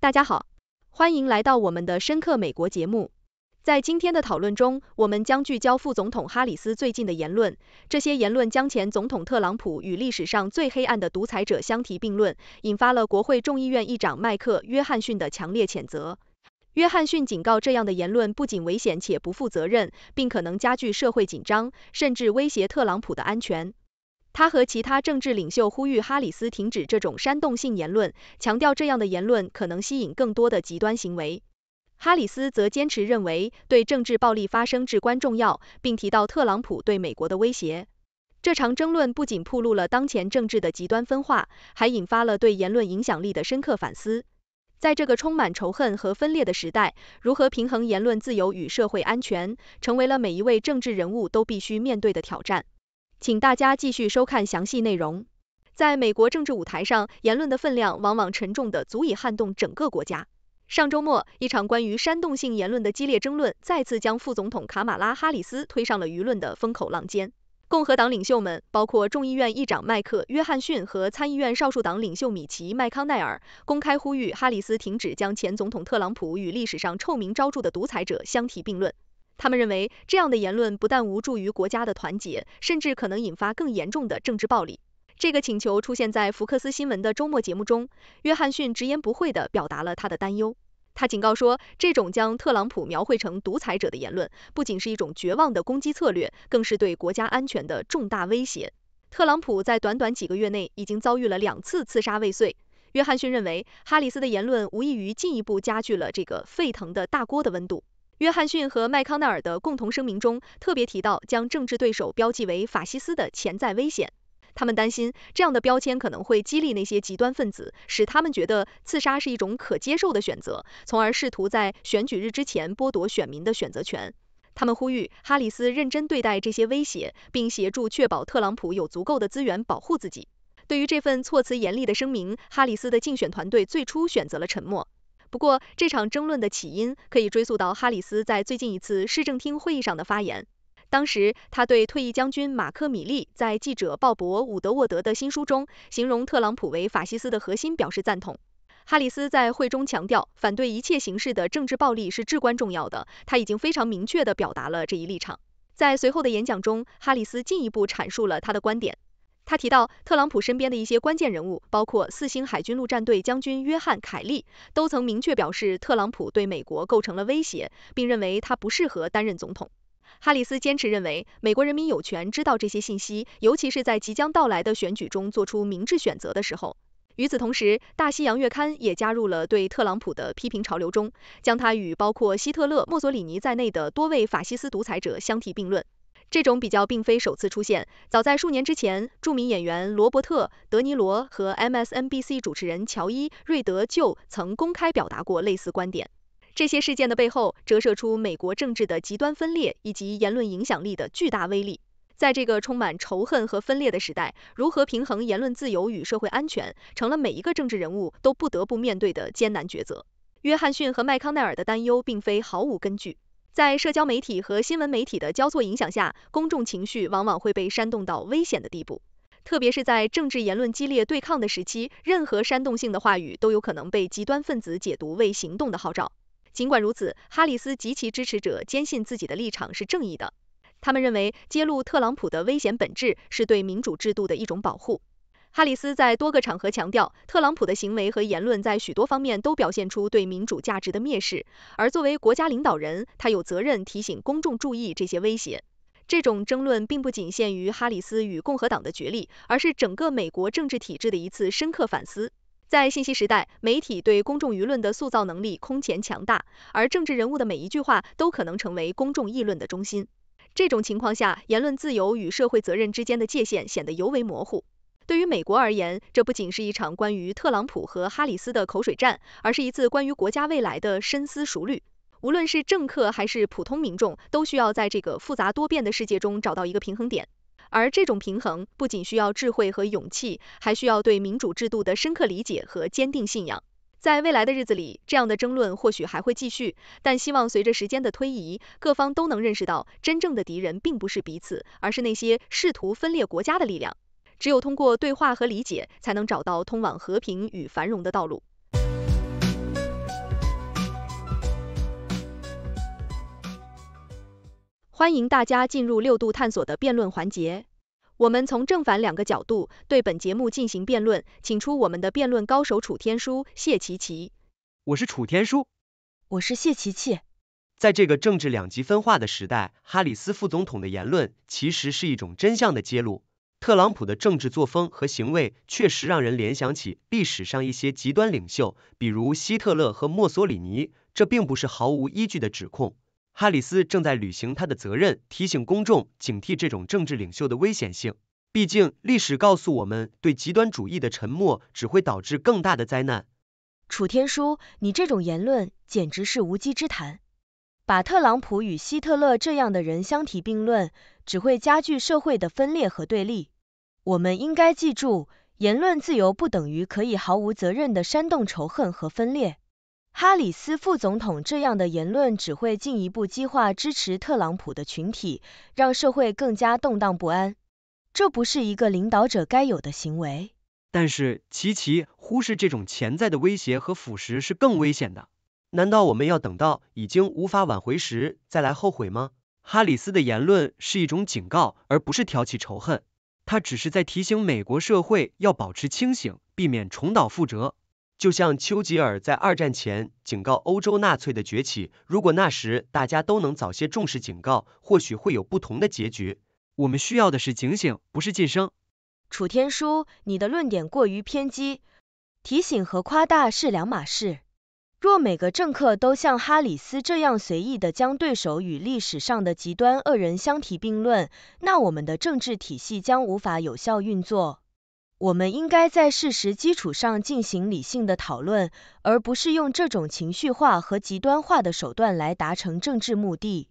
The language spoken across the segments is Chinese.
大家好，欢迎来到我们的深刻美国节目。在今天的讨论中，我们将聚焦副总统哈里斯最近的言论，这些言论将前总统特朗普与历史上最黑暗的独裁者相提并论，引发了国会众议院议长麦克·约翰逊的强烈谴责。约翰逊警告，这样的言论不仅危险且不负责任，并可能加剧社会紧张，甚至威胁特朗普的安全。他和其他政治领袖呼吁哈里斯停止这种煽动性言论，强调这样的言论可能吸引更多的极端行为。哈里斯则坚持认为，对政治暴力发生至关重要，并提到特朗普对美国的威胁。这场争论不仅暴露了当前政治的极端分化，还引发了对言论影响力的深刻反思。在这个充满仇恨和分裂的时代，如何平衡言论自由与社会安全，成为了每一位政治人物都必须面对的挑战。请大家继续收看详细内容。在美国政治舞台上，言论的分量往往沉重的足以撼动整个国家。上周末，一场关于煽动性言论的激烈争论，再次将副总统卡马拉·哈里斯推上了舆论的风口浪尖。共和党领袖们，包括众议院议长迈克·约翰逊和参议院少数党领袖米奇·麦康奈尔，公开呼吁哈里斯停止将前总统特朗普与历史上臭名昭著的独裁者相提并论。他们认为，这样的言论不但无助于国家的团结，甚至可能引发更严重的政治暴力。这个请求出现在福克斯新闻的周末节目中，约翰逊直言不讳地表达了他的担忧。他警告说，这种将特朗普描绘成独裁者的言论，不仅是一种绝望的攻击策略，更是对国家安全的重大威胁。特朗普在短短几个月内已经遭遇了两次刺杀未遂，约翰逊认为，哈里斯的言论无异于进一步加剧了这个沸腾的大锅的温度。约翰逊和麦康奈尔的共同声明中特别提到将政治对手标记为法西斯的潜在危险，他们担心这样的标签可能会激励那些极端分子，使他们觉得刺杀是一种可接受的选择，从而试图在选举日之前剥夺选民的选择权。他们呼吁哈里斯认真对待这些威胁，并协助确保特朗普有足够的资源保护自己。对于这份措辞严厉的声明，哈里斯的竞选团队最初选择了沉默。不过，这场争论的起因可以追溯到哈里斯在最近一次市政厅会议上的发言。当时，他对退役将军马克·米利在记者鲍勃·伍德沃德的新书中形容特朗普为法西斯的核心表示赞同。哈里斯在会中强调，反对一切形式的政治暴力是至关重要的。他已经非常明确地表达了这一立场。在随后的演讲中，哈里斯进一步阐述了他的观点。他提到，特朗普身边的一些关键人物，包括四星海军陆战队将军约翰·凯利，都曾明确表示，特朗普对美国构成了威胁，并认为他不适合担任总统。哈里斯坚持认为，美国人民有权知道这些信息，尤其是在即将到来的选举中做出明智选择的时候。与此同时，《大西洋月刊》也加入了对特朗普的批评潮流中，将他与包括希特勒、墨索里尼在内的多位法西斯独裁者相提并论。这种比较并非首次出现，早在数年之前，著名演员罗伯特·德尼罗和 MSNBC 主持人乔伊·瑞德就曾公开表达过类似观点。这些事件的背后折射出美国政治的极端分裂以及言论影响力的巨大威力。在这个充满仇恨和分裂的时代，如何平衡言论自由与社会安全，成了每一个政治人物都不得不面对的艰难抉择。约翰逊和麦康奈尔的担忧并非毫无根据。在社交媒体和新闻媒体的交错影响下，公众情绪往往会被煽动到危险的地步。特别是在政治言论激烈对抗的时期，任何煽动性的话语都有可能被极端分子解读为行动的号召。尽管如此，哈里斯及其支持者坚信自己的立场是正义的。他们认为，揭露特朗普的危险本质是对民主制度的一种保护。哈里斯在多个场合强调，特朗普的行为和言论在许多方面都表现出对民主价值的蔑视，而作为国家领导人，他有责任提醒公众注意这些威胁。这种争论并不仅限于哈里斯与共和党的角力，而是整个美国政治体制的一次深刻反思。在信息时代，媒体对公众舆论的塑造能力空前强大，而政治人物的每一句话都可能成为公众议论的中心。这种情况下，言论自由与社会责任之间的界限显得尤为模糊。对于美国而言，这不仅是一场关于特朗普和哈里斯的口水战，而是一次关于国家未来的深思熟虑。无论是政客还是普通民众，都需要在这个复杂多变的世界中找到一个平衡点。而这种平衡不仅需要智慧和勇气，还需要对民主制度的深刻理解和坚定信仰。在未来的日子里，这样的争论或许还会继续，但希望随着时间的推移，各方都能认识到，真正的敌人并不是彼此，而是那些试图分裂国家的力量。只有通过对话和理解，才能找到通往和平与繁荣的道路。欢迎大家进入六度探索的辩论环节。我们从正反两个角度对本节目进行辩论，请出我们的辩论高手楚天舒、谢琪琪。我是楚天舒，我是谢琪琪。在这个政治两极分化的时代，哈里斯副总统的言论其实是一种真相的揭露。特朗普的政治作风和行为确实让人联想起历史上一些极端领袖，比如希特勒和墨索里尼。这并不是毫无依据的指控。哈里斯正在履行他的责任，提醒公众警惕这种政治领袖的危险性。毕竟，历史告诉我们，对极端主义的沉默只会导致更大的灾难。楚天舒，你这种言论简直是无稽之谈。把特朗普与希特勒这样的人相提并论，只会加剧社会的分裂和对立。我们应该记住，言论自由不等于可以毫无责任的煽动仇恨和分裂。哈里斯副总统这样的言论，只会进一步激化支持特朗普的群体，让社会更加动荡不安。这不是一个领导者该有的行为。但是，琪琪忽视这种潜在的威胁和腐蚀，是更危险的。难道我们要等到已经无法挽回时再来后悔吗？哈里斯的言论是一种警告，而不是挑起仇恨。他只是在提醒美国社会要保持清醒，避免重蹈覆辙。就像丘吉尔在二战前警告欧洲纳粹的崛起，如果那时大家都能早些重视警告，或许会有不同的结局。我们需要的是警醒，不是晋升。楚天舒，你的论点过于偏激，提醒和夸大是两码事。若每个政客都像哈里斯这样随意的将对手与历史上的极端恶人相提并论，那我们的政治体系将无法有效运作。我们应该在事实基础上进行理性的讨论，而不是用这种情绪化和极端化的手段来达成政治目的。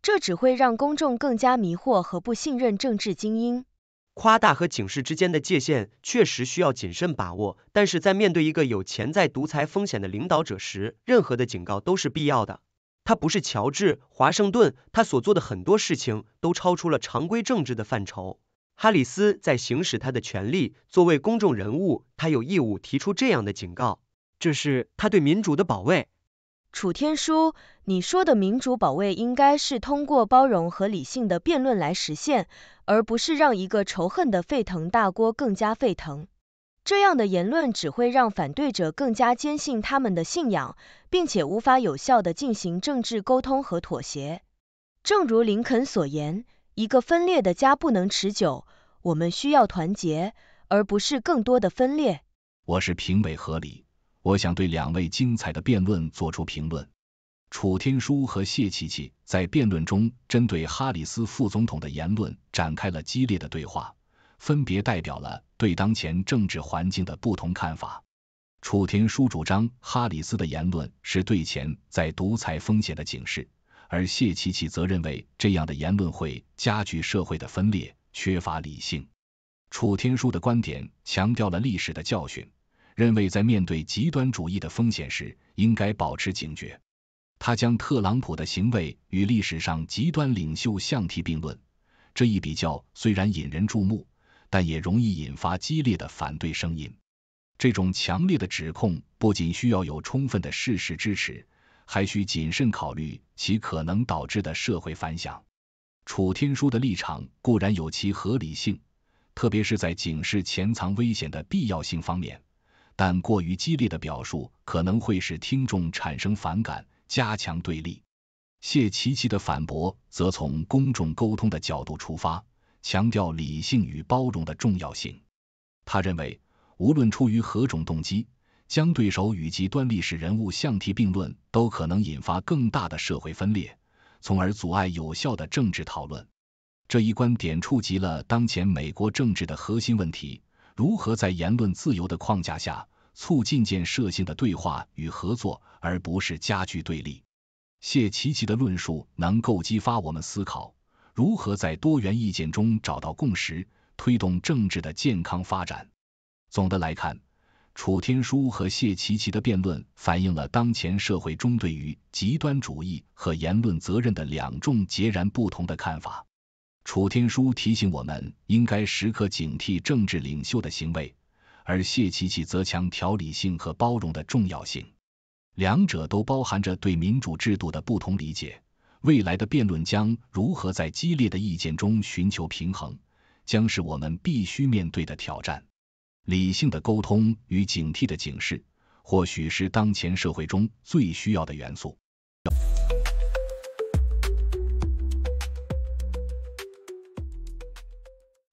这只会让公众更加迷惑和不信任政治精英。夸大和警示之间的界限确实需要谨慎把握，但是在面对一个有潜在独裁风险的领导者时，任何的警告都是必要的。他不是乔治·华盛顿，他所做的很多事情都超出了常规政治的范畴。哈里斯在行使他的权利，作为公众人物，他有义务提出这样的警告，这是他对民主的保卫。楚天舒，你说的民主保卫应该是通过包容和理性的辩论来实现，而不是让一个仇恨的沸腾大锅更加沸腾。这样的言论只会让反对者更加坚信他们的信仰，并且无法有效地进行政治沟通和妥协。正如林肯所言，一个分裂的家不能持久，我们需要团结，而不是更多的分裂。我是评委何理。我想对两位精彩的辩论做出评论。楚天书和谢琪琪在辩论中针对哈里斯副总统的言论展开了激烈的对话，分别代表了对当前政治环境的不同看法。楚天书主张哈里斯的言论是对前在独裁风险的警示，而谢琪琪则认为这样的言论会加剧社会的分裂，缺乏理性。楚天书的观点强调了历史的教训。认为在面对极端主义的风险时，应该保持警觉。他将特朗普的行为与历史上极端领袖相提并论，这一比较虽然引人注目，但也容易引发激烈的反对声音。这种强烈的指控不仅需要有充分的事实支持，还需谨慎考虑其可能导致的社会反响。楚天舒的立场固然有其合理性，特别是在警示潜藏危险的必要性方面。但过于激烈的表述可能会使听众产生反感，加强对立。谢奇奇的反驳则从公众沟通的角度出发，强调理性与包容的重要性。他认为，无论出于何种动机，将对手与极端历史人物相提并论，都可能引发更大的社会分裂，从而阻碍有效的政治讨论。这一观点触及了当前美国政治的核心问题。如何在言论自由的框架下促进建设性的对话与合作，而不是加剧对立？谢奇奇的论述能够激发我们思考，如何在多元意见中找到共识，推动政治的健康发展。总的来看，楚天舒和谢奇奇的辩论反映了当前社会中对于极端主义和言论责任的两种截然不同的看法。楚天舒提醒我们应该时刻警惕政治领袖的行为，而谢琪琪则强调理性和包容的重要性。两者都包含着对民主制度的不同理解。未来的辩论将如何在激烈的意见中寻求平衡，将是我们必须面对的挑战。理性的沟通与警惕的警示，或许是当前社会中最需要的元素。